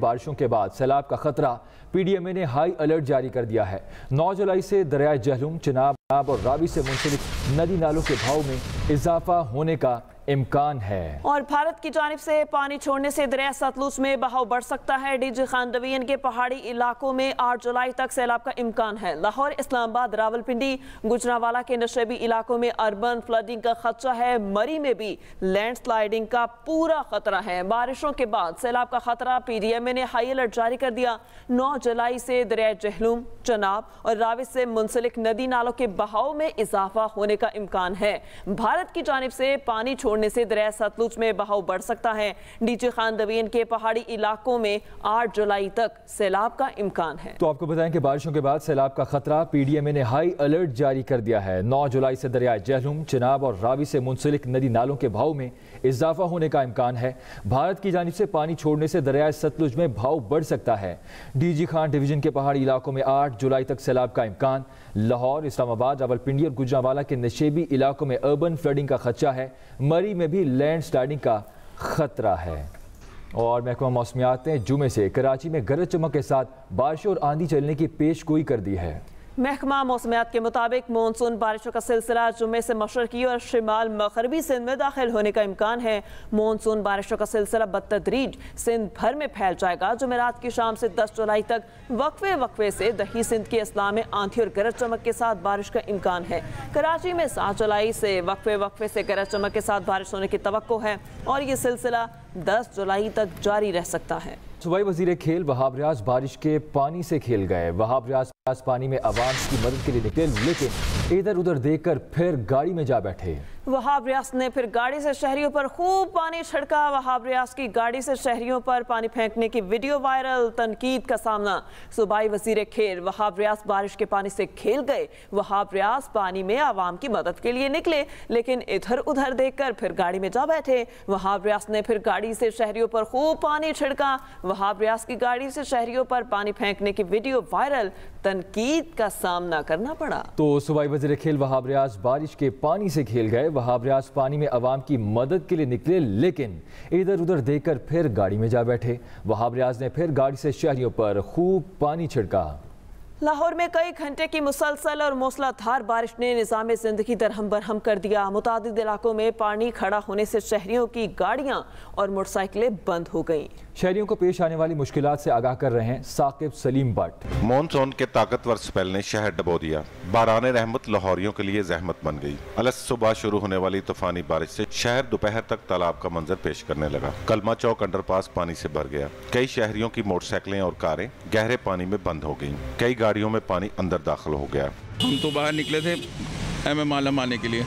बारिशों के बाद सैलाब का खतरा पीडीएमए ने हाई अलर्ट जारी कर दिया है 9 जुलाई से दरिया जहलूम चिनाब और रावी से मुंसलिक नदी नालों के भाव में इजाफा होने का इम्कान है और भारत की जानब से पानी छोड़ने से दरिया सतलुज में बहाव बढ़ सकता है डीजी खान के पहाड़ी इलाकों में 8 जुलाई तक सैलाब का इम्कान है लाहौर इस्लामाबाद रावलपिंडी गुजरावाला के नशेबी इलाकों में अर्बन फ्लडिंग का खदशा है मरी में भी लैंड स्लाइडिंग का पूरा खतरा है बारिशों के बाद सैलाब का खतरा पी डी एम ए ने हाई अलर्ट जारी कर दिया नौ जुलाई से दरिया जहलूम चनाब और रावि से मुंसलिक नदी नालों के बहाव में इजाफा होने का इम्कान है भारत की जानब से पानी छोड़ छोड़ने से दरिया सतलुज में बहाव बढ़ सकता है डीजे खान दवीन के पहाड़ी इलाकों में आठ जुलाई तक सैलाब का इम्कान है तो आपको बताएं कि बारिशों के बाद सैलाब का खतरा पी डी एम ए ने हाई अलर्ट जारी कर दिया है नौ जुलाई से दरिया जहलुम चिनाब और रावी से मुंसलिक नदी नालों के भाव में इजाफा होने का इम्कान है भारत की जानब से पानी छोड़ने से दरिया सतलुज में भाव बढ़ सकता है डी जी खान डिवीजन के पहाड़ी इलाकों में आठ जुलाई तक सैलाब का इम्कान लाहौर इस्लामाबाद रावलपिंडी और गुजरावाला के नशेबी इलाकों में अर्बन फ्लडिंग का खदशा है मर फरवरी में भी लैंड स्लाइडिंग का खतरा है और महकमा मौसमियात ने जुमे से कराची में गरज चमक के साथ बारिश और आंधी चलने की पेश गोई कर दी है महकमा मौसमियात के मुताबिक मानसून बारिशों का सिलसिला जुमे से मशरकी और शिमाल मगरबी सिंध में दाखिल होने का इम्कान है मानसून बारिशों का सिलसिला बदतदरीज सिंध भर में फैल जाएगा जुमेरात की शाम से 10 जुलाई तक वक्फे वक्फे से दही सिंध के असला में आंधी और गरज चमक के साथ बारिश का इम्कान है कराची में सात जुलाई से वक्फे वक्फे से गरज चमक के साथ बारिश होने की तो है और ये सिलसिला दस जुलाई तक जारी रह सकता है सूबाई वजीर खेल वहाब रियाज बारिश के पानी से खेल गए वहाब रियाज पानी में आवाम की मदद के लिए निकले लेकिन इधर उधर देखकर फिर गाड़ी में जा बैठे वहाब रियास ने फिर गाड़ी से शहरियों पर खूब पानी छिड़का वहाब रियास की गाड़ी से शहरियों पर पानी फेंकने की वीडियो वायरल तनकीद का सामना सूबाई वजीर खेल वहाब रियास बारिश के पानी से खेल गए वहाब रियास पानी में आवाम की मदद के लिए निकले लेकिन इधर उधर देख कर फिर गाड़ी में जा बैठे वहाब रियास ने फिर गाड़ी से शहरियों पर खूब पानी छिड़का वहाब रियास की गाड़ी से शहरियों पर पानी फेंकने की वीडियो वायरल तनकीद का सामना करना पड़ा तो सूबाई वजीर खेल वहाब रियास बारिश के पानी से खेल गए वहाब रियाज पानी में आवाम की मदद के लिए निकले लेकिन इधर उधर देखकर फिर गाड़ी में जा बैठे वहाब रियाज ने फिर गाड़ी से शहरियों पर खूब पानी छिड़का लाहौर में कई घंटे की मुसलसल और मौसलाधार बारिश ने निज़ाम ज़िंदगी दरहम बरहम कर दिया मुतद इलाकों में पानी खड़ा होने से शहरियों की गाड़ियाँ और मोटरसाइकिलें बंद हो गईं शहरियों को पेश आने वाली मुश्किल से आगाह कर रहे हैं साकिब सलीम बट मानसून के ताकतवर स्पेल ने शहर डबो दिया बारान रहमत लाहौरियों के लिए जहमत बन गई अलस सुबह शुरू होने वाली तूफानी बारिश से शहर दोपहर तक तालाब का मंजर पेश करने लगा कलमा चौक अंडरपास पानी से भर गया कई शहरियों की मोटरसाइकिलें और कारें गहरे पानी में बंद हो गयी कई गाड़ियों में पानी अंदर दाखिल हो गया हम तो बाहर निकले थे एम एम आलम आने के लिए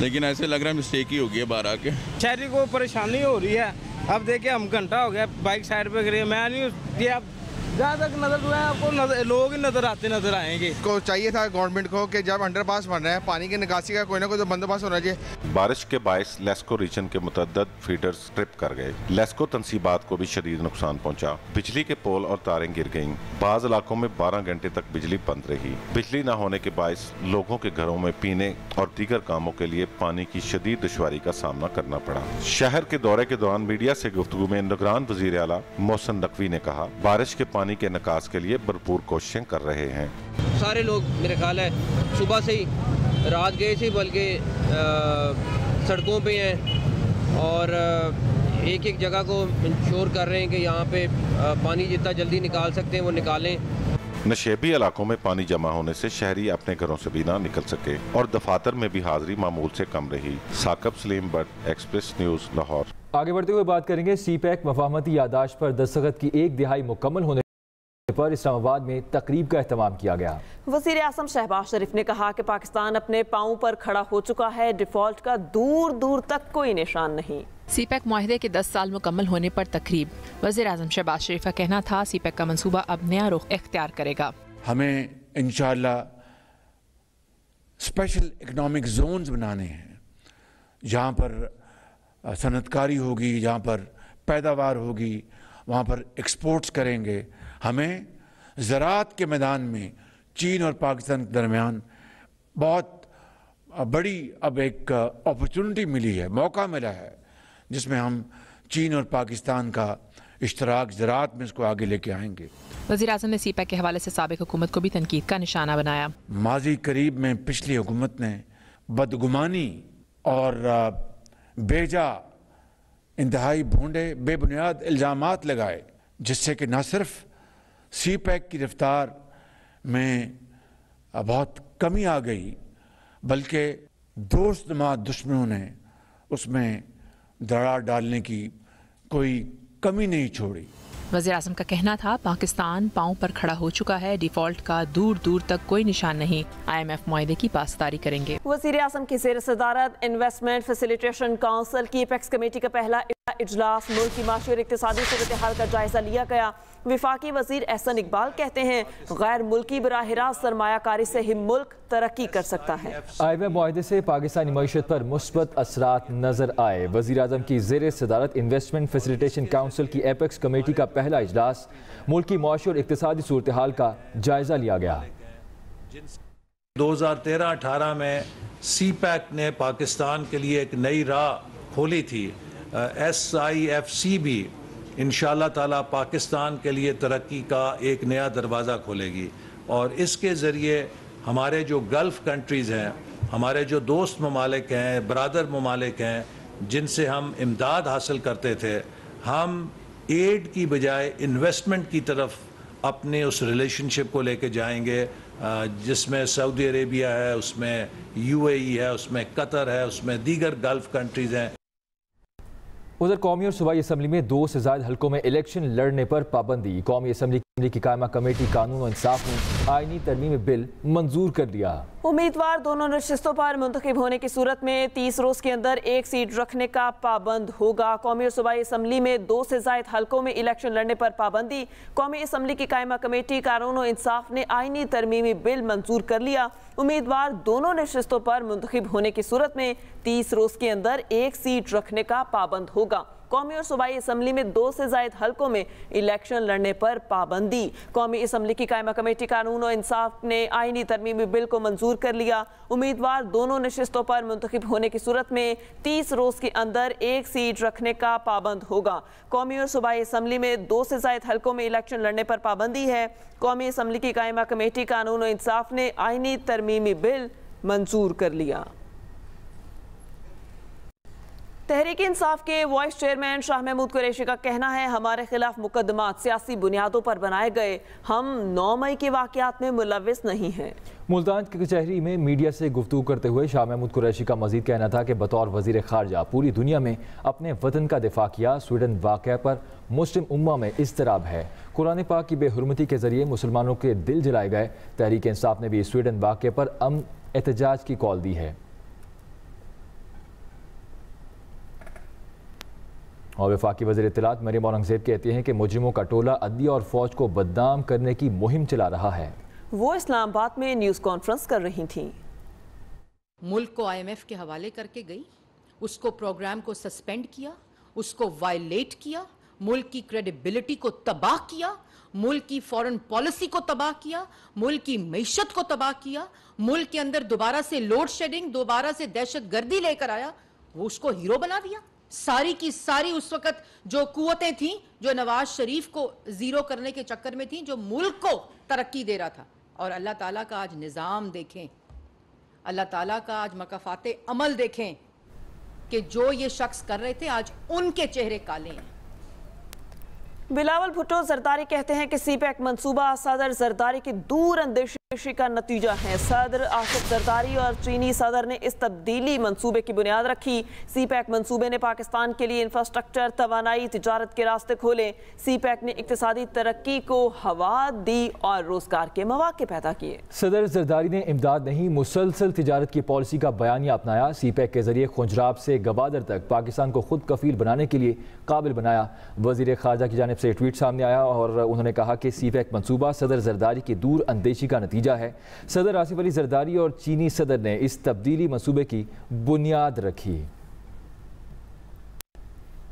लेकिन ऐसे लग रहा है मिस्टेक ही हो गया बाहर आके शहरी को परेशानी हो रही है अब देखिए हम घंटा हो गया बाइक साइड पे गिरी मैं नहीं ये आप जहाँ तक नजर जो है आपको नजर, लोग ही नजर आते नजर आएंगे को चाहिए था गवर्नमेंट को कि जब अंडरपास बन रहे हैं पानी की निकासी का कोई ना कोई तो बंदोबस्त होना चाहिए बारिश के बायस लेस्को रीजन के मुतद फीडर ट्रिप कर गए लेस्को तनसीबात को भी शदीद नुकसान पहुँचा बिजली के पोल और तारें गिर गयी बाज इलाकों में बारह घंटे तक बिजली बंद रही बिजली न होने के बायस लोगों के घरों में पीने और दीगर कामों के लिए पानी की शदीद दुशारी का सामना करना पड़ा शहर के दौरे के दौरान मीडिया ऐसी गुफ्तु में निगरान वजीर अला मोहसन नकवी ने कहा बारिश के पानी के निकास के लिए भरपूर कोशिशें कर रहे हैं सारे लोग मेरे ख्याल है सुबह से ही रात गए थे बल्कि सड़कों पे हैं और एक एक जगह को इंश्योर कर रहे हैं कि यहाँ पे पानी जितना जल्दी निकाल सकते हैं वो निकालें नशेबी इलाकों में पानी जमा होने से शहरी अपने घरों से भी ना निकल सके और दफातर में भी हाजिरी मामूल से कम रही साकब सलीम बट एक्सप्रेस न्यूज लाहौर आगे बढ़ते हुए बात करेंगे सी पैक मफामती यादाश्त पर दस्तखत की एक दिहाई मुकम्मल होने पर इस्लामाबाद में तकरीब का अहतमाम किया गया वजीर अजम शहबाज शरीफ ने कहा कि पाकिस्तान अपने पाओं पर खड़ा हो चुका है डिफॉल्ट का दूर दूर तक कोई निशान नहीं सी पैक माहे के 10 साल मुकम्मल होने पर तकरीब वजी अजम शहबाज शरीफ का कहना था सी पैक का मनसूबा अब नया रुख इख्तियार करेगा हमें इन स्पेशल इकनॉमिक जोन बनाने हैं जहाँ पर सनतकारी होगी जहाँ पर पैदावार होगी वहाँ पर एक्सपोर्ट्स करेंगे हमें ज़रात के मैदान में चीन और पाकिस्तान के दरमियान बहुत बड़ी अब एक अपॉर्चुनिटी मिली है मौका मिला है जिसमें हम चीन और पाकिस्तान का इश्तराक ज़रात में इसको आगे लेके आएंगे वजी अजम ने सी पैक के हवाले से सबक हुकूमत को भी तनकीद का निशाना बनाया माजी करीब में पिछली हुकूमत ने बदगुमानी और बेजा इंतहाई भूडे बेबुनियाद इल्ज़ाम लगाए जिससे कि न सिर्फ सी पैक की रफ्तार में बहुत कमी आ गई बल्कि दोस्त मा दुश्मनों ने उसमें दरार डालने की कोई कमी नहीं छोड़ी वजी अजम का कहना था पाकिस्तान पाँव पर खड़ा हो चुका है डिफॉल्ट का दूर दूर तक कोई निशान नहीं आई एम एफ माहे की पासदारी करेंगे वजी अजम की जेर सदारत इन्वेस्टमेंट फैसिलिटेशन काउंसिल की अपेक्स कमेटी का पहला इजलास मुल्क की माशी और इकतदी सूरत हाल का जायजा लिया गया विफाक वजीर एहसन इकबाल कहते हैं गैर मुल्की बरह रास्त सरमाकारी से ही मुल्क तरक्की कर सकता है आई एम एहदे से पाकिस्तानी मीशत पर मुस्बत असरा नजर आए वजी अजम की जेर सदारत इन्वेस्टमेंट फैसिलिटेशन काउंसिल की एपेक्स कमेटी का पहला इजलास मुल्क की माशी और इकतदी सूरत हाल का जायजा लिया गया दो हजार तेरह अठारह में सी पैक ने पाकिस्तान के लिए एक नई राह खोली थी एस आई एफ सी भी इन ताला पाकिस्तान के लिए तरक्की का एक नया दरवाज़ा खोलेगी और इसके ज़रिए हमारे जो गल्फ़ कंट्रीज़ हैं हमारे जो दोस्त ममालिक हैं बरदर ममालिक हैं जिनसे हम इमदाद हासिल करते थे हम एड की बजाय इन्वेस्टमेंट की तरफ अपने उस रिलेशनशिप को लेके जाएंगे जिसमें सऊदी अरेबिया है उसमें यूएई e है उसमें कतर है उसमें दीगर गल्फ़ कंट्रीज़ हैं उधर कौमी और सूबाई असम्बली में दो से ज्यादा हल्कों में इलेक्शन लड़ने पर पाबंदी कौमी असम्बली तहरीक कायमा कमेटी कानून और इंसाफ ने आईनी तरमीम बिल मंजूर कर लिया उम्मीदवार दोनों नशस्तों पर मुंतब होने की सूरत में तीस रोज के अंदर एक सीट रखने का पाबंद होगा कौमी और सूबाई असम्बली में दो से जायद हल्कों में इलेक्शन लड़ने पर पाबंदी कौमी असम्बली की कायमा कमेटी कानून और इंसाफ ने आईनी तरमीमी बिल मंजूर कर लिया उम्मीदवार दोनों नशस्तों पर मुंतब होने की सूरत में तीस रोज के अंदर एक सीट रखने का पाबंद होगा कौमी और सूबाई इसम्बली में दो से जायद हल्कों में इलेक्शन लड़ने पर पाबंदी कौमी इसम्बली की कायमा कमेटी कानून और इंसाफ ने आइनी तरमीमी बिल को मंजूर कर लिया उम्मीदवार दोनों नशस्तों पर मुंतखब होने की सूरत में तीस रोज के अंदर एक सीट रखने का पाबंद होगा कौमी और सूबाई इसम्बली में दो से जायद हल्कों में इलेक्शन लड़ने पर पाबंदी है कौमी इसम्बली की कायमा कमेटी कानून और इंसाफ ने आइनी तरमीमी बिल मंजूर कर लिया तहरीक इंसाफ के वाइस चेयरमैन शाह महमूद कुरैशी का कहना है हमारे खिलाफ मुकदमा सियासी बुनियादों पर बनाए गए हम नौ मई के वाकत में मुलविस नहीं हैं मुल्तान की कचहरी में मीडिया से गुफ्तु करते हुए शाह महमूद कुरैशी का मजीद कहना था कि बतौर वजीर खारजा पूरी दुनिया में अपने वतन का दिफा किया स्वीडन वाक़ पर मुस्लिम उम्मा में इसतराब है कुरान पाक की बेहरमती के जरिए मुसलमानों के दिल जलाए गए तहरीक इंसाफ ने भी स्वीडन वाक़ पर अम एहतजाज की कॉल दी है और वफाकी वजी इतलात मरीम औरंगजेब कहती हैं कि मुजरमों का टोला अदलिया और फौज को बदनाम करने की मुहिम चला रहा है वो इस्लामाबाद में न्यूज़ कॉन्फ्रेंस कर रही थी मुल्क को आई एम एफ के हवाले करके गई उसको प्रोग्राम को सस्पेंड किया उसको वायलेट किया मुल्क की क्रेडिबिलिटी को तबाह किया मुल्क की फॉरेन पॉलिसी को तबाह किया मुल्क की मीशत को तबाह किया मुल्क के अंदर दोबारा से लोड शेडिंग दोबारा से दहशत गर्दी लेकर आया वो उसको हीरो बना दिया सारी की सारी उस वक्त जो कुतें थी जो नवाज शरीफ को ज़ीरो करने के चक्कर में थी जो मुल्क को तरक्की दे रहा था और अल्लाह ताला का आज निज़ाम देखें अल्लाह ताला का आज मकाफात अमल देखें कि जो ये शख्स कर रहे थे आज उनके चेहरे काले हैं बिलावल भुट्टो जरदारी कहते हैं कि सी पैक मनसूबा सदर जरदारी की दूर अंदेशी पेशी का नतीजा है सदर आशिफ जरदारी और चीनी सदर ने इस तब्दीली मनसूबे की बुनियाद रखी सी पैक मनसूबे ने पाकिस्तान के लिए इंफ्रास्ट्रक्चर तोानाई तजारत के रास्ते खोले सी पैक ने इकतदी तरक्की को हवा दी और रोजगार के मौाक़े पैदा किए सदर जरदारी ने इमदाद नहीं मुसलसल तजारत की पॉलिसी का बयानिया अपनाया सी पैक के जरिए खुंजराब से गवादर तक पाकिस्तान को खुद कफील बनाने के लिए काबिल बनाया वजीर खारजा की जानब से ट्वीट सामने आया और उन्होंने कहा कि सी पैक मनसूबा सदर जरदारी की दूर अंदेशी का नतीजा नतीजा है सदर आसिफ अली जरदारी और चीनी सदर ने इस तब्दीली मनसूबे की बुनियाद रखी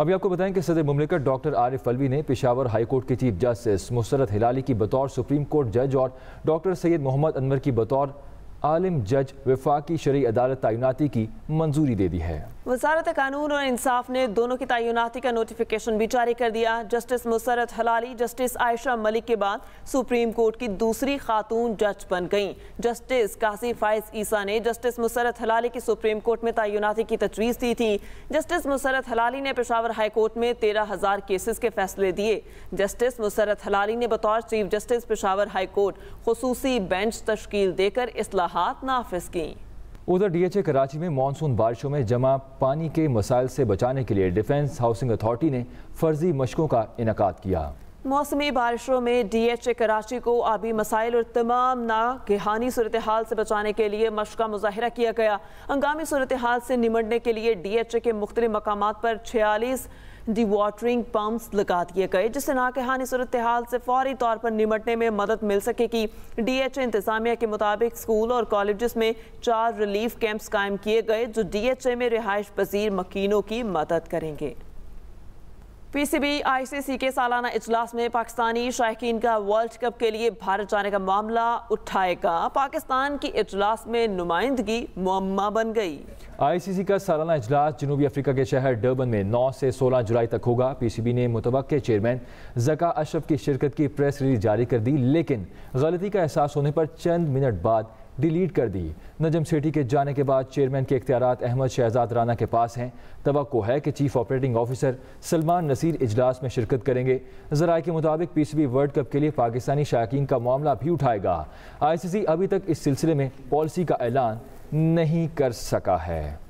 अभी आपको बताएं कि सदर ममलिकत डॉक्टर आरिफ अलवी ने पेशावर हाई कोर्ट के चीफ जस्टिस मुसरत हिलाली की बतौर सुप्रीम कोर्ट जज और डॉक्टर सैयद मोहम्मद अनवर की बतौर आलिम जज वफाकी शरी अदालत तैनाती की मंजूरी दे दी है वजारत कानून और इंसाफ ने दोनों की तयनाती का नोटिफिकेशन भी जारी कर दिया जस्टिस मुसरत हलाली जस्टिस आयशा मलिक के बाद सुप्रीम कोर्ट की दूसरी खातून जज बन गईं जस्टिस कासी फ़ायज ईसा ने जस्टिस मुसरत हलाली की सुप्रीम कोर्ट में तयनाती की तजवीज़ दी थी जस्टिस मुसरत हलाली ने पेशावर हाई कोर्ट में तेरह हज़ार केसेस के फैसले दिए जस्टिस मुसरत हलाली ने बतौर chief justice Peshawar high court खसूसी बेंच तश्कील देकर असलाहत नाफज कीं उधर डीएचए कराची में मानसून बारिशों में जमा पानी के मसाइल से बचाने के लिए डिफेंस हाउसिंग अथॉरिटी ने फर्जी मशकों का इनका किया मौसमी बारिशों में डी एच ए कराची को आबी मसाइल और तमाम नागहानी सूरत हाल से बचाने के लिए मश का मुजाहरा किया गया हंगामी सूरत हाल से निमटने के लिए डी एच ए के मुख्तलिफ मकाम पर छियालीस डी वाटरिंग पम्प्स लगा दिए गए जिससे नाकहानी सूरत हाल से फौरी तौर पर निमटने में मदद मिल सकेगी डी एच इंतजामिया के मुताबिक स्कूल और कॉलेज में चार रिलीफ कैंप्स कायम किए गए जो डी एच ए में रिहाइश पजीर मकीनों की मदद करेंगे पीसीबी आईसीसी के सालाना इजलास में पाकिस्तानी शायकीन का वर्ल्ड कप के लिए भारत जाने का मामला उठाएगा पाकिस्तान की इजलास में नुमाइंदगी मम्मा बन गई आईसीसी का सालाना इजलास जनूबी अफ्रीका के शहर डर्बन में 9 से 16 जुलाई तक होगा पीसीबी ने मुतवक चेयरमैन जका अशरफ की शिरकत की प्रेस रिलीज जारी कर दी लेकिन गलती का एहसास होने पर चंद मिनट बाद डिलीट कर दी नजम सेठी के जाने के बाद चेयरमैन के इख्तियार अहमद शहजाद राना के पास हैं तो है कि chief operating officer Salman Naseer इजलास में शिरकत करेंगे जरा के मुताबिक P C B World Cup के लिए पाकिस्तानी शायक का मामला भी उठाएगा आई सी सी अभी तक इस सिलसिले में पॉलिसी का ऐलान नहीं कर सका है